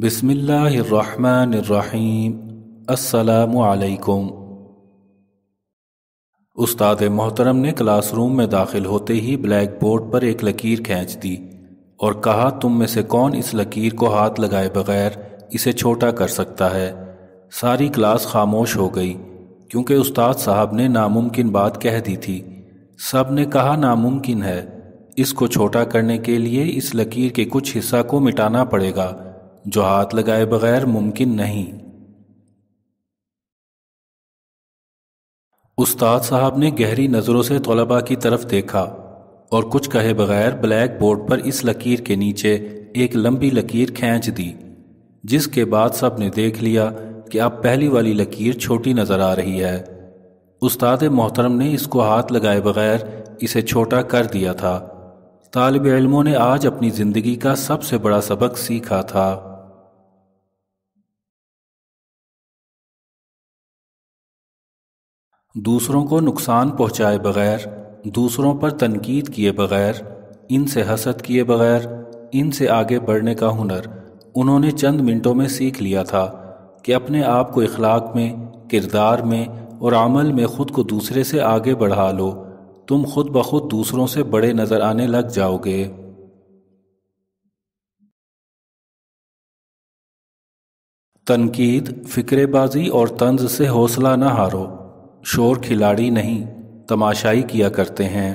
बिसमीम् असलकुम उस्ताद मोहतरम ने क्लासरूम में दाखिल होते ही ब्लैक बोर्ड पर एक लकीर खींच दी और कहा तुम में से कौन इस लकीर को हाथ लगाए बगैर इसे छोटा कर सकता है सारी क्लास खामोश हो गई क्योंकि उस्ताद साहब ने नामुमकिन बात कह दी थी सब ने कहा नामुमकिन है इसको छोटा करने के लिए इस लकीर के कुछ हिस्सा को मिटाना पड़ेगा जो हाथ लगाए बगैर मुमकिन नहीं उस्ताद साहब ने गहरी नज़रों से तलबा की तरफ देखा और कुछ कहे बगैर ब्लैक बोर्ड पर इस लकीर के नीचे एक लंबी लकीर खींच दी जिसके बाद सब ने देख लिया कि अब पहली वाली लकीर छोटी नज़र आ रही है उस्ताद मोहतरम ने इसको हाथ लगाए बगैर इसे छोटा कर दिया था तालब इलमों ने आज अपनी ज़िंदगी का सबसे बड़ा सबक सीखा था दूसरों को नुकसान पहुँचाए बगैर दूसरों पर तनकीद किए बगैर इनसे हसद किए बगैर इनसे आगे बढ़ने का हुनर उन्होंने चंद मिनटों में सीख लिया था कि अपने आप को इखलाक में किरदार में और अमल में ख़ुद को दूसरे से आगे बढ़ा लो तुम खुद ब खुद दूसरों से बड़े नज़र आने लग जाओगे तनकीद फिक्रेबाजी और तंज से हौसला न हारो शोर खिलाड़ी नहीं तमाशाई किया करते हैं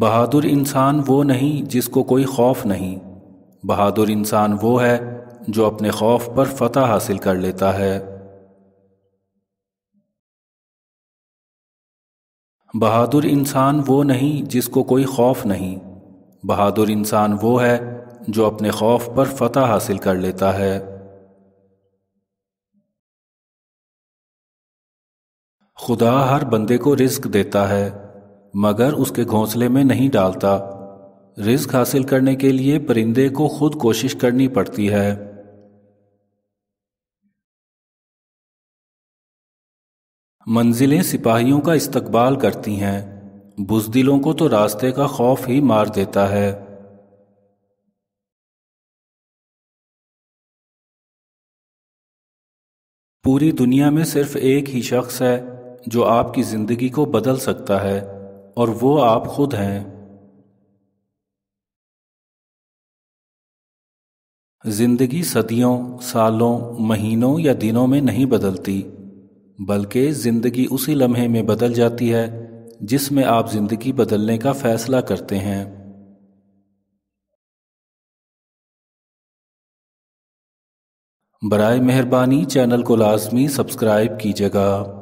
बहादुर इंसान वो नहीं जिसको कोई खौफ नहीं बहादुर इंसान वो है जो अपने खौफ पर फतह हासिल कर लेता है बहादुर इंसान वो नहीं जिसको कोई खौफ नहीं बहादुर इंसान वो है जो अपने खौफ पर फतह हासिल कर लेता है खुदा हर बंदे को रिस्क देता है मगर उसके घोंसले में नहीं डालता रिस्क हासिल करने के लिए परिंदे को खुद कोशिश करनी पड़ती है मंजिलें सिपाहियों का इस्तकबाल करती हैं बुजदिलों को तो रास्ते का खौफ ही मार देता है पूरी दुनिया में सिर्फ एक ही शख्स है जो आपकी ज़िंदगी को बदल सकता है और वो आप खुद हैं ज़िंदगी सदियों सालों महीनों या दिनों में नहीं बदलती बल्कि ज़िंदगी उसी लम्हे में बदल जाती है जिसमें आप ज़िंदगी बदलने का फ़ैसला करते हैं बरए मेहरबानी चैनल को लाजमी सब्सक्राइब कीजिएगा